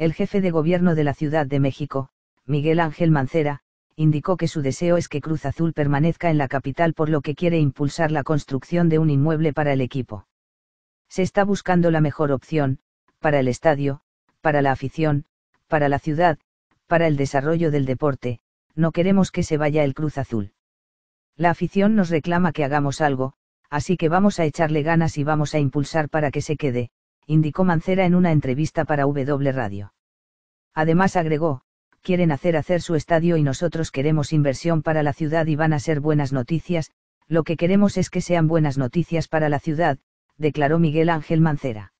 El jefe de gobierno de la Ciudad de México, Miguel Ángel Mancera, indicó que su deseo es que Cruz Azul permanezca en la capital por lo que quiere impulsar la construcción de un inmueble para el equipo. Se está buscando la mejor opción, para el estadio, para la afición, para la ciudad, para el desarrollo del deporte, no queremos que se vaya el Cruz Azul. La afición nos reclama que hagamos algo, así que vamos a echarle ganas y vamos a impulsar para que se quede, indicó Mancera en una entrevista para W Radio. Además agregó, quieren hacer hacer su estadio y nosotros queremos inversión para la ciudad y van a ser buenas noticias, lo que queremos es que sean buenas noticias para la ciudad, declaró Miguel Ángel Mancera.